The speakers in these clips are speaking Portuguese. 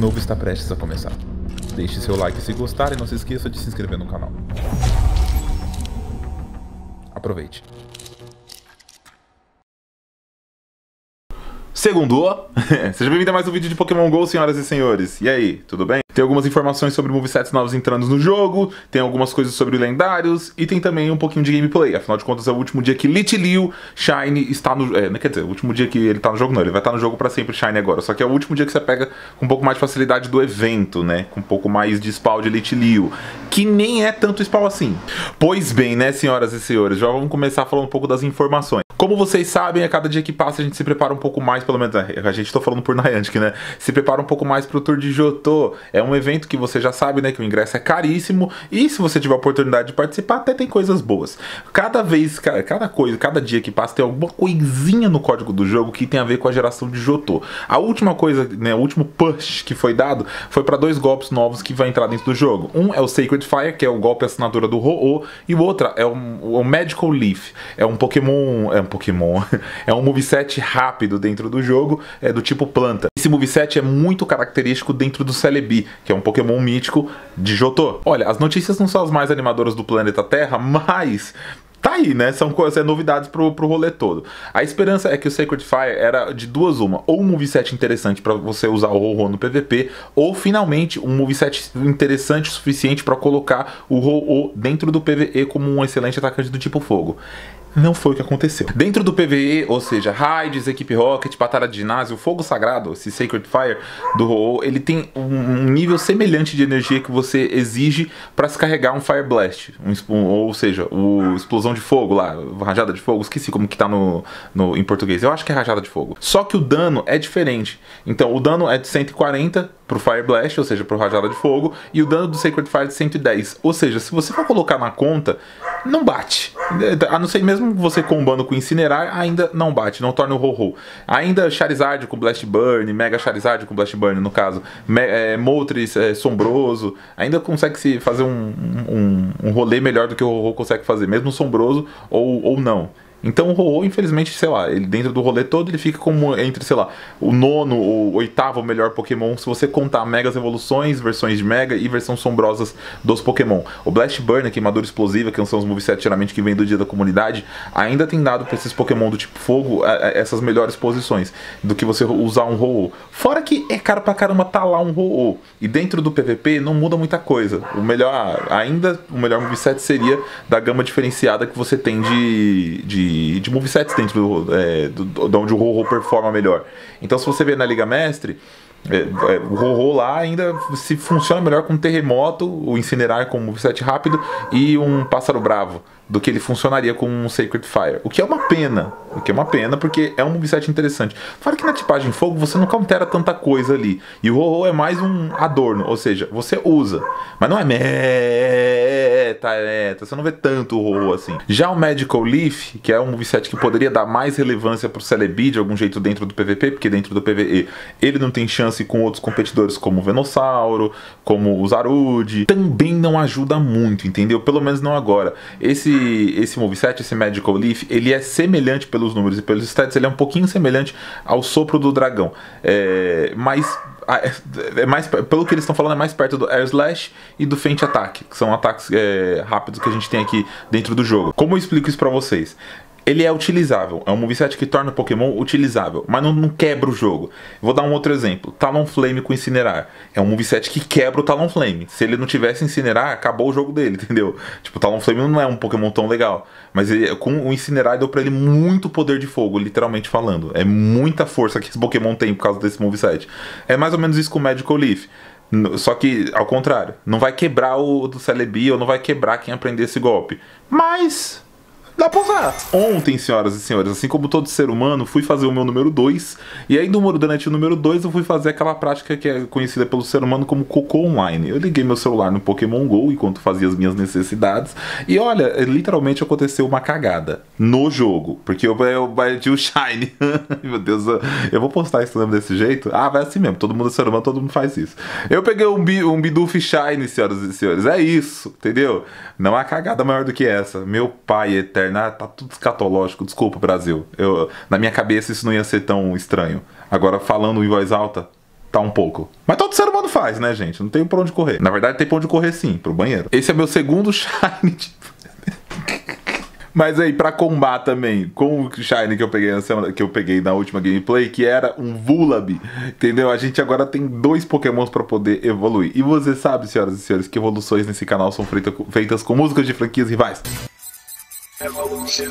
novo está prestes a começar. Deixe seu like se gostar e não se esqueça de se inscrever no canal. Aproveite. Segundou? Seja bem-vindo a mais um vídeo de Pokémon GO, senhoras e senhores. E aí, tudo bem? Tem algumas informações sobre movesets novos entrando no jogo, tem algumas coisas sobre lendários e tem também um pouquinho de gameplay. Afinal de contas, é o último dia que Lit Liu Shine está no. É, não né, quer dizer, o último dia que ele está no jogo, não. Ele vai estar tá no jogo para sempre Shine agora. Só que é o último dia que você pega com um pouco mais de facilidade do evento, né? Com um pouco mais de spawn de Lit Liu. Que nem é tanto spawn assim. Pois bem, né, senhoras e senhores? Já vamos começar falando um pouco das informações. Como vocês sabem, a cada dia que passa a gente se prepara um pouco mais, pelo menos é, a gente está falando por Niantic, né? Se prepara um pouco mais para o Tour de Jotô. É um um evento que você já sabe, né, que o ingresso é caríssimo e se você tiver a oportunidade de participar, até tem coisas boas. Cada vez, cada coisa, cada dia que passa tem alguma coisinha no código do jogo que tem a ver com a geração de Jotô. A última coisa, né, o último push que foi dado foi para dois golpes novos que vai entrar dentro do jogo. Um é o Sacred Fire, que é o golpe assinatura do Ho-Oh, e o outro é o um, um Magical Leaf. É um Pokémon, é um Pokémon, é um moveset rápido dentro do jogo, é do tipo planta. Esse moveset é muito característico dentro do Celebi, que é um Pokémon mítico de Jotô. Olha, as notícias não são as mais animadoras do planeta Terra, mas tá aí, né? São coisas, é novidades pro, pro rolê todo. A esperança é que o Sacred Fire era de duas uma, ou um moveset interessante para você usar o Ho-Oh no PVP, ou finalmente um moveset interessante o suficiente para colocar o Ho-Oh dentro do PVE como um excelente atacante do tipo fogo. Não foi o que aconteceu. Dentro do PVE, ou seja, Raids, Equipe Rocket, Batalha de Ginásio, Fogo Sagrado, esse Sacred Fire do ho ele tem um nível semelhante de energia que você exige para se carregar um Fire Blast, um, ou seja, o explosão de fogo lá, rajada de fogo, esqueci como que tá no, no, em português, eu acho que é rajada de fogo. Só que o dano é diferente. Então, o dano é de 140 pro Fire Blast, ou seja, pro rajada de fogo, e o dano do Sacred Fire é de 110. Ou seja, se você for colocar na conta, não bate. A não ser mesmo mesmo você combando com Incinerar, ainda não bate, não torna o Ho-Ho. Ainda Charizard com Blast Burn, Mega Charizard com Blast Burn, no caso, Me é, Moltres é, Sombroso, ainda consegue se fazer um, um, um rolê melhor do que o Ho-Ho consegue fazer, mesmo Sombroso ou, ou não. Então o Ho-Oh, infelizmente, sei lá, ele dentro do rolê todo, ele fica como entre, sei lá, o nono ou oitavo melhor Pokémon, se você contar megas evoluções, versões de Mega e versões sombrosas dos Pokémon. O Blast Burn, queimadura explosiva, que são os movesets geralmente que vem do dia da comunidade, ainda tem dado para esses Pokémon do tipo fogo a, é, a, é, essas melhores posições do que você usar um Ho-Oh. Fora que é caro pra caramba tá lá um Ho-Oh. E dentro do PVP não muda muita coisa. O melhor, ainda, o melhor moveset seria da gama diferenciada que você tem de, de de, de movesets dentro do, é, do, de onde o Roho performa melhor. Então, se você vê na Liga Mestre, é, é, o Rorô lá ainda se funciona melhor com um terremoto, o incinerar com um moveset rápido e um pássaro bravo do que ele funcionaria com um Sacred Fire. O que é uma pena. O que é uma pena, porque é um moveset interessante. Fora que na tipagem fogo você não countera tanta coisa ali. E o ho, -ho é mais um adorno, ou seja, você usa. Mas não é meta, é meta. Você não vê tanto o ho, ho assim. Já o Magical Leaf, que é um moveset que poderia dar mais relevância pro Celebi de algum jeito dentro do PVP, porque dentro do PVE ele não tem chance com outros competidores como o Venossauro, como o Zarude. Também não ajuda muito, entendeu? Pelo menos não agora. Esse esse moveset, esse Magical Leaf, ele é semelhante pelos números e pelos stats, ele é um pouquinho semelhante ao sopro do dragão. É, mas é mais, pelo que eles estão falando, é mais perto do Air Slash e do Faint Attack, que são ataques é, rápidos que a gente tem aqui dentro do jogo. Como eu explico isso pra vocês? ele é utilizável. É um moveset que torna o Pokémon utilizável, mas não, não, quebra o jogo. Vou dar um outro exemplo. Talonflame com Incinerar. É um moveset que quebra o Talonflame. Se ele não tivesse Incinerar, acabou o jogo dele, entendeu? Tipo, o Talonflame não é um Pokémon tão legal. Mas ele, com o Incinerar deu pra ele muito poder de fogo, literalmente falando. É muita força que esse Pokémon tem por causa desse moveset. É mais ou menos isso com o Magical Leaf. Só que, ao contrário, não vai quebrar o do Celebi ou não vai quebrar quem aprender esse golpe. Mas Dá pra usar. Ontem, senhoras e senhores, assim como todo ser humano, fui fazer o meu número 2. E aí, do, durante número 2, eu fui fazer aquela prática que é conhecida pelo ser humano como cocô online. Eu liguei meu celular no Pokémon GO enquanto fazia as minhas necessidades. E olha, literalmente aconteceu uma cagada no jogo. Porque eu, eu bati o Shine. meu Deus, eu, eu, vou postar esse nome desse jeito. Ah, vai assim mesmo. Todo mundo é ser humano, todo mundo faz isso. Eu peguei um, bi, um Bidoof Shine, senhoras e senhores. É isso, entendeu? Não há cagada maior do que essa. Meu pai eterno é tá tudo escatológico, desculpa, Brasil. Eu, na minha cabeça isso não ia ser tão estranho. Agora, falando em voz alta, tá um pouco. Mas todo ser humano faz, né, gente? Não tem pra onde correr. Na verdade, tem pra onde correr sim, pro banheiro. Esse é meu segundo shine de... Mas aí, pra combar também, com o Shine que eu peguei na semana, que eu peguei na última gameplay, que era um vulab entendeu? A gente agora tem dois pokémons para poder evoluir. E você sabe, senhoras e senhores, que evoluções nesse canal são feitas com músicas de franquias rivais. Evolution.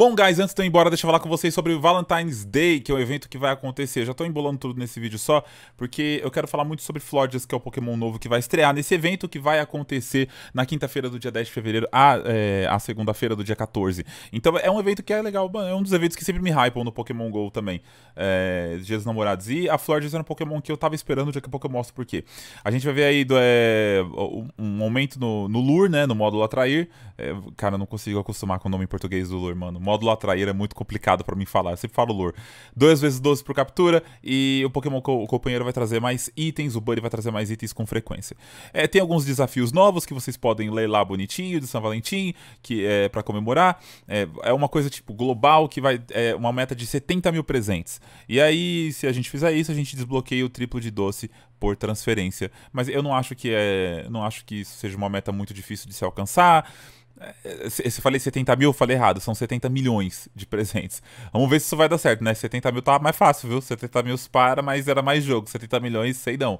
Bom, guys, antes de eu ir embora, deixa eu falar com vocês sobre o Valentine's Day, que é o evento que vai acontecer. Eu já tô embolando tudo nesse vídeo só, porque eu quero falar muito sobre Florges, que é o Pokémon novo que vai estrear nesse evento que vai acontecer na quinta-feira do dia 10 de fevereiro a, é, a segunda-feira do dia 14. Então é um evento que é legal, é um dos eventos que sempre me hypam no Pokémon GO também, é, Dias dos Namorados. E a Florges era um Pokémon que eu tava esperando, daqui a pouco eu mostro por quê. A gente vai ver aí do, é, um momento no, no Lure, né, no módulo Atrair. É, cara, não consigo acostumar com o nome em português do Lure, mano módulo atrair é muito complicado para mim falar. Eu sempre falo lore. 2 vezes 12 por captura e o Pokémon co o companheiro vai trazer mais itens, o Buddy vai trazer mais itens com frequência. É, tem alguns desafios novos que vocês podem ler lá bonitinho, de São Valentim, que é para comemorar. É, é, uma coisa tipo global que vai. É uma meta de 70 mil presentes. E aí, se a gente fizer isso, a gente desbloqueia o triplo de doce por transferência. Mas eu não acho que é. Não acho que isso seja uma meta muito difícil de se alcançar. Eu é, é, falei 70 mil, eu falei errado, são 70 milhões de presentes. Vamos ver se isso vai dar certo, né? 70 mil tá mais fácil, viu? 70 mil para, mas era mais jogo. 70 milhões, sei não.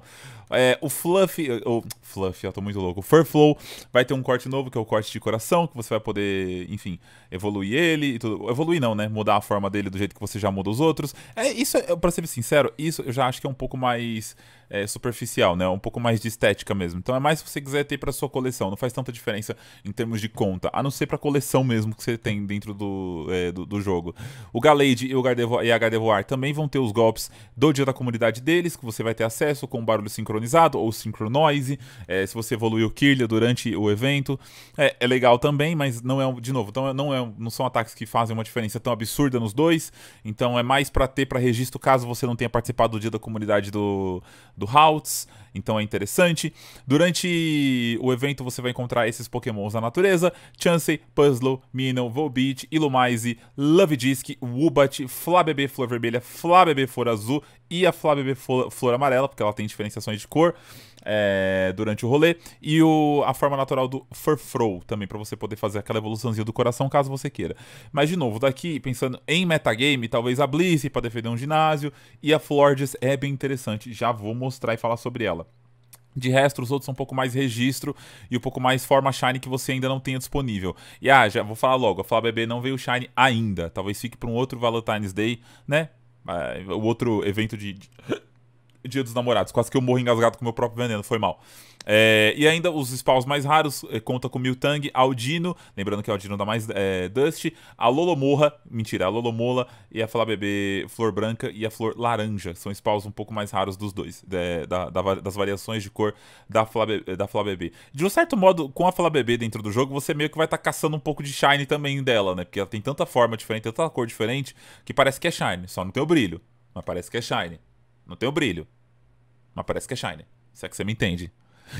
É, o Fluff, o Fluff, eu tô muito louco. O Furflow vai ter um corte novo, que é o corte de coração, que você vai poder, enfim, evoluir ele e tudo. Evoluir não, né? Mudar a forma dele do jeito que você já muda os outros. É, isso, é, pra ser sincero, isso eu já acho que é um pouco mais é, superficial, né? Um pouco mais de estética mesmo. Então é mais se você quiser ter pra sua coleção, não faz tanta diferença em termos de conta a não ser pra coleção mesmo que você tem dentro do, é, do, do, jogo. O Galade e, o Gardevoir, e a Gardevoir também vão ter os golpes do dia da comunidade deles, que você vai ter acesso com barulho sincronizado ou sincronoise, é, se você evoluiu o Kirlia durante o evento. É, é, legal também, mas não é, de novo, então não, é, não são ataques que fazem uma diferença tão absurda nos dois, então é mais pra ter pra registro caso você não tenha participado do dia da comunidade do, do Houts então é interessante. Durante o evento você vai encontrar esses pokémons na natureza, Chansey, Puzzle, Minnow, Volbeat, Ilumise, Lovedisk, Wubat, Flabébé Flor Vermelha, Flabébé Flor Azul e a Flabébé Flor Amarela, porque ela tem diferenciações de cor é, durante o rolê. E o, a forma natural do Furfrow também, para você poder fazer aquela evoluçãozinha do coração, caso você queira. Mas, de novo, daqui, pensando em metagame, talvez a Blissey para defender um ginásio e a Florges é bem interessante. Já vou mostrar e falar sobre ela. De resto, os outros são um pouco mais registro e um pouco mais forma Shine que você ainda não tenha disponível. E ah, já vou falar logo, a Flávia Bebê não veio Shine ainda. Talvez fique para um outro Valentine's Day, né? Uh, o outro evento de, de Dia dos Namorados. Quase que eu morro engasgado com meu próprio veneno, foi mal. É, e ainda os spawns mais raros, é, conta com Miltang, Aldino, lembrando que Aldino dá mais é, Dust, a Lolomorra, mentira, a Lolomola e a Flá Bebê Flor Branca e a Flor Laranja. São spawns um pouco mais raros dos dois, é, da, da, das variações de cor da Flá, da Bebê. De um certo modo, com a Flá Bebê dentro do jogo, você meio que vai estar tá caçando um pouco de Shine também dela, né? Porque ela tem tanta forma diferente, tanta cor diferente, que parece que é Shine, só não tem o brilho, mas parece que é Shine. Não tem o brilho. Mas parece que é Shine. Se é que você me entende.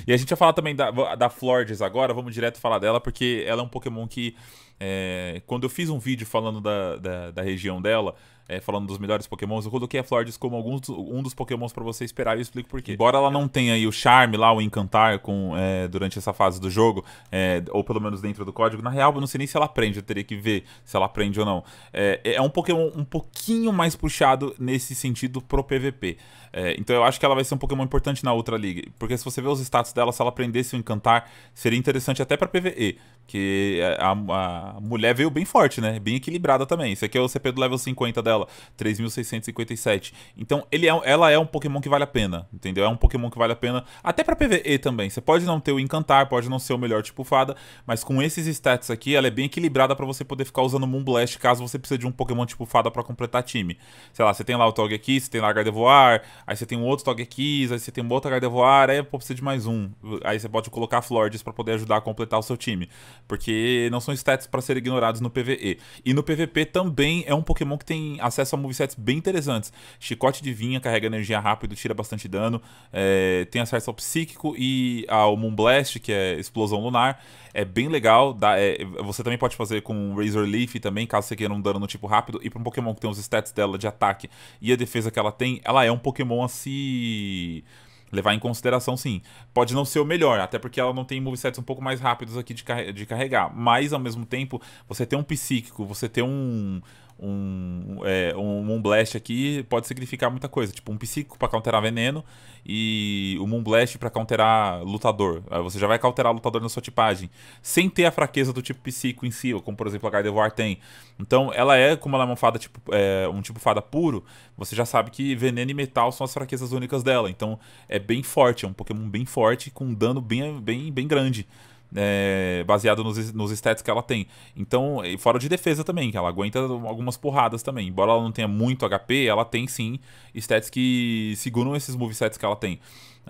E a gente vai falar também da, da Florges agora, vamos direto falar dela, porque ela é um Pokémon que. É, quando eu fiz um vídeo falando da, da, da região dela, é, falando dos melhores pokémons, eu coloquei a Flordes como alguns, um dos pokémons para você esperar e eu explico por quê. Embora ela não tenha aí o charme lá, o encantar com, é, durante essa fase do jogo, é, ou pelo menos dentro do código, na real eu não sei nem se ela aprende, eu teria que ver se ela aprende ou não. É, é um pokémon um pouquinho mais puxado nesse sentido pro PVP. É, então eu acho que ela vai ser um pokémon importante na Ultra Liga porque se você ver os status dela, se ela aprendesse o encantar, seria interessante até para PVE. Que é, a, a, mulher veio bem forte, né? Bem equilibrada também. Esse aqui é o CP do level 50 dela, 3.657. Então, ele é, ela é um Pokémon que vale a pena, entendeu? É um Pokémon que vale a pena, até para PvE também. Você pode não ter o Encantar, pode não ser o melhor tipo Fada, mas com esses stats aqui, ela é bem equilibrada para você poder ficar usando Moonblast caso você precise de um Pokémon tipo Fada para completar time. Sei lá, você tem lá o Togekiss, você tem lá a Gardevoir, aí você tem um outro Togekiss, aí você tem um outro Gardevoir, aí pô, precisa de mais um. Aí você pode colocar Flordes para poder ajudar a completar o seu time porque não são stats para serem ignorados no PvE. E no PvP também é um Pokémon que tem acesso a movesets bem interessantes. Chicote de vinha, carrega energia rápido, tira bastante dano, é, tem acesso ao psíquico e ao Moonblast, que é explosão lunar. É bem legal, dá, é, você também pode fazer com Razor Leaf também, caso você queira um dano no tipo rápido. E para um Pokémon que tem os stats dela de ataque e a defesa que ela tem, ela é um Pokémon a se levar em consideração, sim. Pode não ser o melhor, até porque ela não tem movesets um pouco mais rápidos aqui de, car de carregar. Mas, ao mesmo tempo, você ter um psíquico, você ter um, um, é, um Moonblast aqui pode significar muita coisa. Tipo, um psíquico para counterar veneno e o um Moonblast para counterar lutador. Aí você já vai counterar lutador na sua tipagem, sem ter a fraqueza do tipo psíquico em si, como por exemplo a Gardevoir tem. Então, ela é, como ela é uma fada, tipo, é, um tipo fada puro, você já sabe que veneno e metal são as fraquezas únicas dela. Então, é bem forte, é um Pokémon bem forte, com um dano bem, bem, bem grande é, baseado nos, nos stats que ela tem. Então, fora de defesa também, que ela aguenta algumas porradas também. Embora ela não tenha muito HP, ela tem sim stats que seguram esses movesets que ela tem.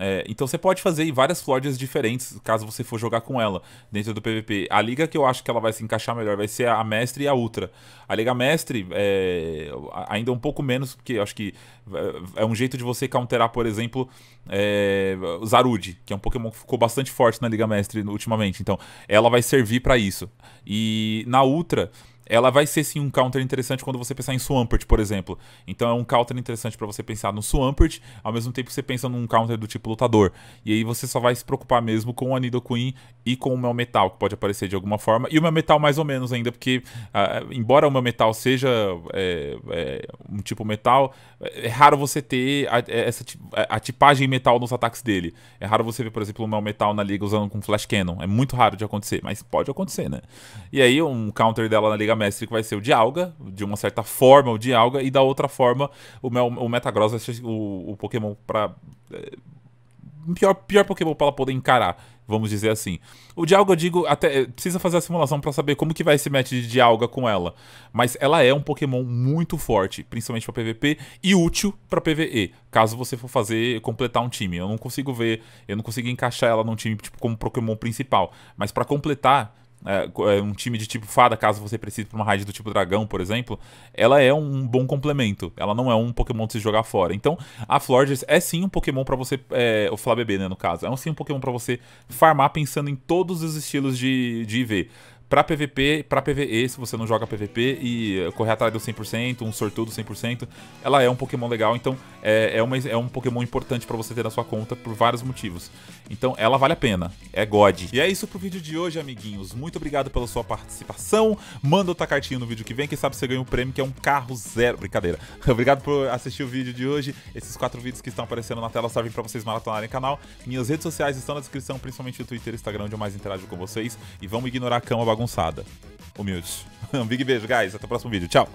É, então você pode fazer várias Florges diferentes, caso você for jogar com ela dentro do PVP. A liga que eu acho que ela vai se encaixar melhor vai ser a Mestre e a Ultra. A liga Mestre é, ainda um pouco menos, porque eu acho que é, é um jeito de você counterar, por exemplo, é, Zarude, que é um Pokémon que ficou bastante forte na liga Mestre ultimamente. Então ela vai servir para isso. E na Ultra ela vai ser sim um counter interessante quando você pensar em Swampert, por exemplo. Então é um counter interessante para você pensar no Swampert, ao mesmo tempo que você pensa num counter do tipo lutador. E aí você só vai se preocupar mesmo com anido queen e com o meu metal, que pode aparecer de alguma forma. E o meu metal mais ou menos ainda, porque uh, embora o meu metal seja é, é, um tipo metal, é raro você ter a, é, essa, é, a tipagem metal nos ataques dele. É raro você ver, por exemplo, o meu metal na liga usando com Flash Cannon. É muito raro de acontecer, mas pode acontecer, né? E aí um counter dela na liga mestre que vai ser o de alga, de uma certa forma o de alga, e da outra forma o, o Metagross vai ser o, o Pokémon para é, pior, pior Pokémon para ela poder encarar, vamos dizer assim. O Dialga, eu digo, até é, precisa fazer a simulação para saber como que vai esse match de Dialga com ela. Mas ela é um Pokémon muito forte, principalmente para PVP e útil para PVE, caso você for fazer completar um time. Eu não consigo ver, eu não consigo encaixar ela num time tipo como Pokémon principal, mas para completar né, é, um time de tipo fada, caso você precise para uma raid do tipo dragão, por exemplo, ela é um bom complemento. Ela não é um Pokémon de se jogar fora. Então, a Florges é sim um Pokémon para você. É, o Flabebê, né, no caso. É sim um Pokémon para você farmar pensando em todos os estilos de, de IV pra PVP, pra PVE, se você não joga PVP e eh, correr atrás do 100%, um sortudo 100%, ela é um Pokémon legal, então é, é, uma, é um Pokémon importante para você ter na sua conta por vários motivos. Então ela vale a pena, é God. E é isso pro vídeo de hoje, amiguinhos. Muito obrigado pela sua participação. Manda outra cartinha no vídeo que vem, quem sabe você ganha um prêmio que é um carro zero. Brincadeira. obrigado por assistir o vídeo de hoje. Esses quatro vídeos que estão aparecendo na tela servem para vocês maratonarem o canal. Minhas redes sociais estão na descrição, principalmente o Twitter e Instagram, onde eu mais interajo com vocês. E vamos ignorar a cama bagunça bagunçada. Humildes. Um big beijo, guys. Até o próximo vídeo. Tchau.